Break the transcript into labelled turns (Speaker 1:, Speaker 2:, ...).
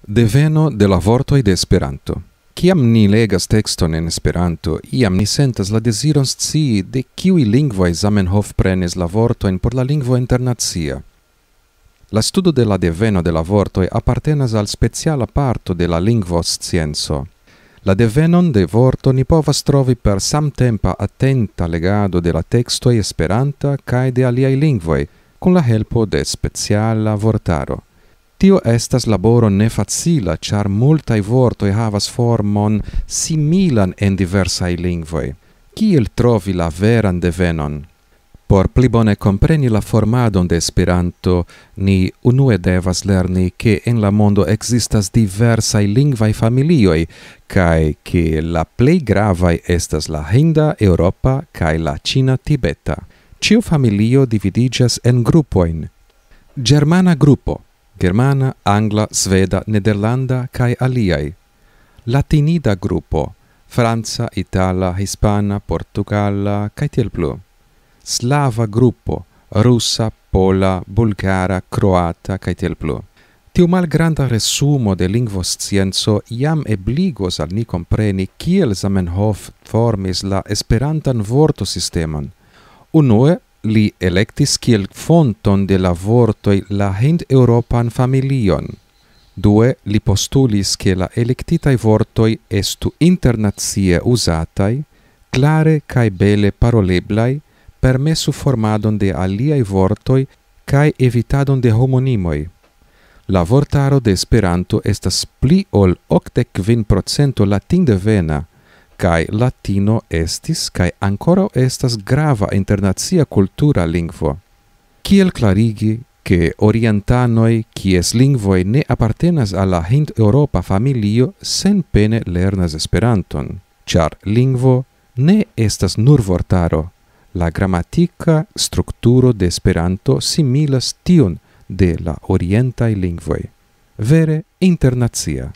Speaker 1: Deveno de la vorto de Esperanto. Kiam ni legas texton en Esperanto, iam ni sentas la deziron scii de kiuj lingvoj Zamenhof prenis la en por la lingvo internacia. La studo de la deveno de la vortoj apartenas al speciala parto de la lingvo scienco. La devenon de vorto ni povas trovi per samtempa attenta legado de la e esperanta kaj de aliaj lingvoj, kun la helpo de speciala vortaro. Tio estas laboro ne facila, char multae vortoi havas formon similan en diversae lingvoi. Ciel trovi la veran de venon? Por pli bone compreni la formadon de Esperanto, ni unue devas lerni che en la mondo existas diversae lingvae familioi, cae che la plei gravae estas la Hinda, Europa, cae la Cina, Tibeta. Cio familio dividigas en grupoin. Germana grupo germana, angla, sveda, nederlanda kai aliai. Latinida gruppo, Franza, Itala, Hispana, Portugala, kai tiel plu. Slava gruppo, Russa, Pola, Bulgara, Croata, kai tiel plu. Tiu malgranda resumo de lingvo scienzo iam ebligos al ni compreni kiel Zamenhof formis la esperantan vortosistemon. Unue, li electis kiel fonton de la vortoi la hind europan familion. Due, li postulis che la electitai vortoi estu internazie usatai, clare cae bele paroleblai, permessu formadon de aliai vortoi cae evitadon de homonimoi. La vortaro de Esperanto estas pli ol 85% latin de vena, kai latino estis kai ancora estas grava internacia cultura lingvo kiel clarigi ke orientanoi kies lingvo ne appartenas alla hind europa familio sen pene lernas esperanton char lingvo ne estas nur vortaro la grammatica strukturo de esperanto similas tion de la orientaj lingvoi vere internazia